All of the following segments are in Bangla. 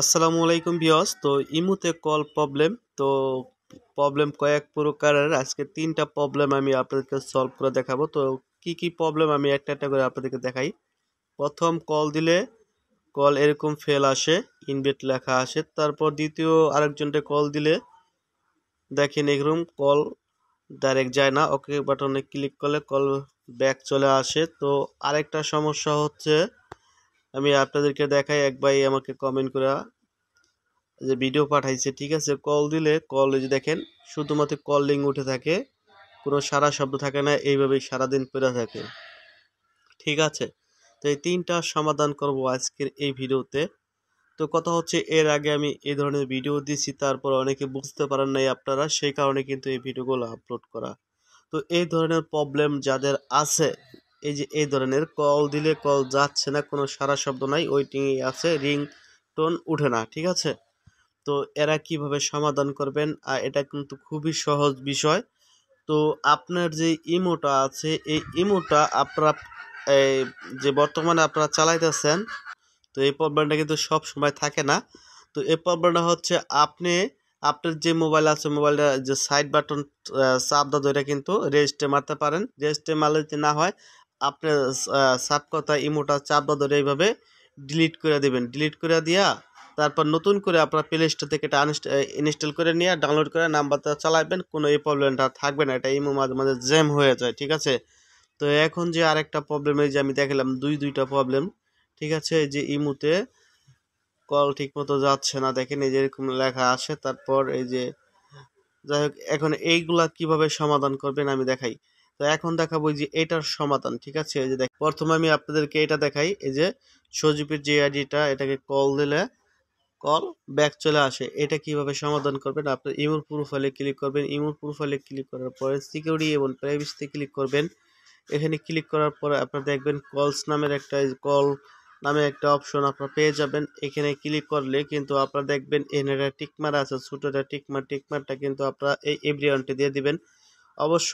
আসসালামু আলাইকুম বিয়স তো ইমুতে কল প্রবলেম তো প্রবলেম কয়েক প্রকারের আজকে তিনটা প্রবলেম আমি আপনাদেরকে সলভ করে দেখাবো তো কি কি প্রবলেম আমি একটা একটা করে আপনাদেরকে দেখাই প্রথম কল দিলে কল এরকম ফেল আসে ইনভেট লেখা আসে তারপর দ্বিতীয় আরেকজনটা কল দিলে দেখেন এরকম কল ডাইরেক্ট যায় না ওকে বাটনে ক্লিক করলে কল ব্যাক চলে আসে তো আরেকটা সমস্যা হচ্ছে আমি আপনাদেরকে দেখাই এক ভাই আমাকে কমেন্ট করা যে ভিডিও পাঠাইছে ঠিক আছে কল দিলে কল যে দেখেন শুধুমাত্র কল লিঙ্ক উঠে থাকে কোনো সারা শব্দ থাকে না এইভাবেই সারাদিন পেরে থাকে ঠিক আছে তো এই তিনটা সমাধান করব আজকের এই ভিডিওতে তো কথা হচ্ছে এর আগে আমি এই ধরনের ভিডিও দিছি তারপর অনেকে বুঝতে পারেন নাই আপনারা সেই কারণে কিন্তু এই ভিডিওগুলো আপলোড করা তো এই ধরনের প্রবলেম যাদের আছে এই যে এই ধরনের কল দিলে কল যাচ্ছে না কোনো সারা শব্দ নাই ওইটিংয়ে আছে রিং টোন উঠে না ঠিক আছে তো এরা কিভাবে সমাধান করবেন আর এটা কিন্তু খুবই সহজ বিষয় তো আপনার যে ইমোটা আছে এই ইমোটা আপনারা যে বর্তমানে আপনারা চালাইতেছেন তো এই প্রবলেমটা কিন্তু সব সময় থাকে না তো এই প্রবলেমটা হচ্ছে আপনি আপনার যে মোবাইল আছে মোবাইলটা যে সাইড বাটন চাপ দা ধরে কিন্তু রেজিস্টে মারতে পারেন রেজিস্টে মারলে যদি না হয় আপনি সাপ কথা ইমোটা চাপ বা ধরে এইভাবে ডিলিট করে দেবেন ডিলিট করে দিয়া তারপর নতুন করে আপনার প্লে স্টোর থেকে এটা ইনস্টল করে নিয়ে ডাউনলোড করে নাম্বারটা চালাবেন কোনো এই প্রবলেমটা থাকবে না এটা ইমো মাঝে মাঝে জ্যাম হয়ে যায় ঠিক আছে তো এখন যে আরেকটা প্রবলেম এই যে আমি দেখালাম দুই দুইটা প্রবলেম ঠিক আছে যে ইমুতে কল ঠিকমতো যাচ্ছে না দেখেন এই যে এরকম লেখা আসে তারপর এই যে যাই হোক এখন এইগুলা কিভাবে সমাধান করবেন আমি দেখাই তো এখন দেখাবো যে এটার সমাধান ঠিক আছে এই যে দেখ প্রথমে আমি আপনাদেরকে এটা দেখাই এই যে সজীবের যে আইডিটা এটাকে কল দিলে কল ব্যাক চলে আসে এটা কিভাবে সমাধান করবেন আপনার ইমোর প্রোফাইলে ক্লিক করবেন ইমোর প্রোফাইলে ক্লিক করার পরে সিকিউরিটি এবং প্রাইভেসিতে ক্লিক করবেন এখানে ক্লিক করার পরে আপনার দেখবেন কলস নামের একটা কল নামে একটা অপশন আপনারা পেয়ে যাবেন এখানে ক্লিক করলে কিন্তু আপনারা দেখবেন এখানে একটা টিকমার আছে ছোটো একটা টিকমার টিকমারটা কিন্তু আপনারা এই এভরিওয়ানটি দিয়ে দিবেন অবশ্য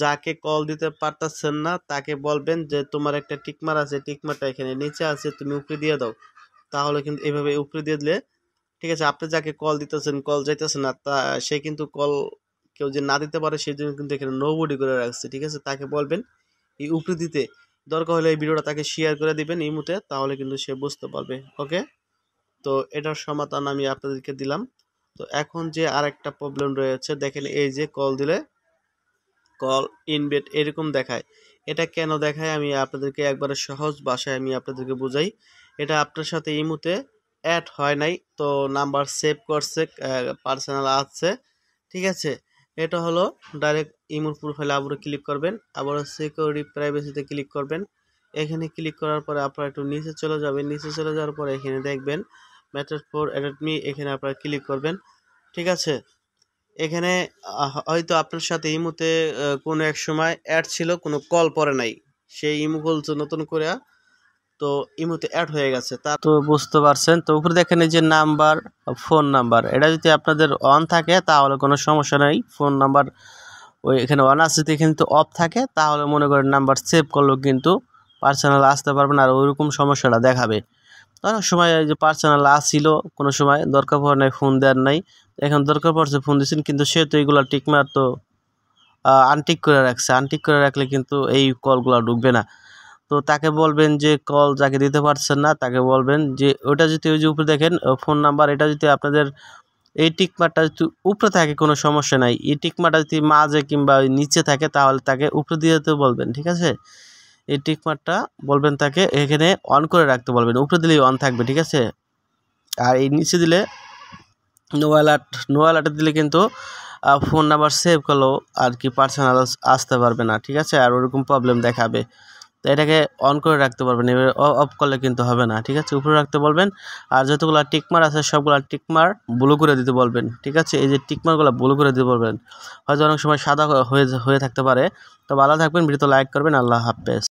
যাকে কল দিতে পারতেছেন না তাকে বলবেন যে তোমার একটা টিকমার আছে টিকমারটা এখানে নিচে আছে তুমি উপরে দিয়ে দাও তাহলে কিন্তু এভাবে উপরে দিয়ে দিলে ঠিক আছে আপনি যাকে কল দিতেছেন কল যাইতেছে না তা সে কিন্তু কল কেউ যে না দিতে পারে সেই জন্য কিন্তু এখানে নোবডি করে রাখছে ঠিক আছে তাকে বলবেন এই উপরে দিতে দরকার হলে এই ভিডিওটা তাকে শেয়ার করে দিবেন এই মুহূর্তে তাহলে কিন্তু সে বুঝতে পারবে ওকে তো এটার সমাধান আমি আপনাদেরকে দিলাম তো এখন যে আরেকটা প্রবলেম রয়েছে দেখেন এই যে কল দিলে কল ইনবেট এরকম দেখায় এটা কেন দেখায় আমি আপনাদেরকে একবারে সহজ ভাষায় আমি আপনাদেরকে বুঝাই এটা আপনার সাথে ইমুতে অ্যাড হয় নাই তো নাম্বার সেভ করছে পার্সোনাল আছে ঠিক আছে এটা হলো ডাইরেক্ট ইমুর প্রোফাইলে আবারও ক্লিক করবেন আবারও সিকিউরিটি প্রাইভেসিতে ক্লিক করবেন এখানে ক্লিক করার পরে আপনারা একটু নিচে চলে যাবেন নিচে চলে যাওয়ার পরে এখানে দেখবেন ম্যাটার ফোর অ্যাডমি এখানে আপনারা ক্লিক করবেন ঠিক আছে এখানে হয়তো আপনার সাথে ইমুতে কোনো এক সময় অ্যাড ছিল কোনো কল পরে নাই সেই ইমু বলছে নতুন করে তো ইমুতে অ্যাড হয়ে গেছে তা তো বুঝতে পারছেন তো উপরে দেখেন এই যে নাম্বার ফোন নাম্বার এটা যদি আপনাদের অন থাকে তাহলে কোনো সমস্যা নেই ফোন নাম্বার ওই এখানে অন আছে যদি এখানে তো অফ থাকে তাহলে মনে করেন নাম্বার সেভ করলেও কিন্তু পার্সোনাল আসতে পারবেন আর ওইরকম সমস্যাটা দেখাবে অনেক সময় যে পার্সোনাল আসছিল কোনো সময় দরকার পড়ে নাই ফোন দেওয়ার নাই এখন দরকার পড়ছে ফোন দিয়েছেন কিন্তু সে তো এইগুলো টিকমার তো আনটিক করে রাখছে আনটিক করে রাখলে কিন্তু এই কলগুলো ঢুকবে না তো তাকে বলবেন যে কল যাকে দিতে পারছেন না তাকে বলবেন যে ওটা যদি ওই যে উপরে দেখেন ফোন নাম্বার এটা যদি আপনাদের এই টিকমারটা যদি উপরে থাকে কোনো সমস্যা নাই এই টিকমারটা যদি মাঝে কিংবা নিচে থাকে তাহলে তাকে উপরে দিয়ে দিতে বলবেন ঠিক আছে এই টিকমারটা বলবেন তাকে এখানে অন করে রাখতে বলবেন উপরে দিলেই অন থাকবে ঠিক আছে আর এই নিচে দিলে নো অ্যালার্ট নো অ্যালার্টে দিলে কিন্তু ফোন নাম্বার সেভ করলেও আর কি পার্সোনাল আসতে পারবে না ঠিক আছে আর ওরকম প্রবলেম দেখাবে তো এটাকে অন করে রাখতে পারবেন এবার অফ করলে কিন্তু হবে না ঠিক আছে উপরে রাখতে বলবেন আর যতগুলো টিকমার আছে সবগুলো টিকমার ব্লু করে দিতে বলবেন ঠিক আছে এই যে টিকমারগুলো ব্লু করে দিতে বলবেন হয়তো অনেক সময় সাদা হয়ে হয়ে থাকতে পারে তো ভালো থাকবেন ভিডিও লাইক করবেন আল্লাহ হাফেজ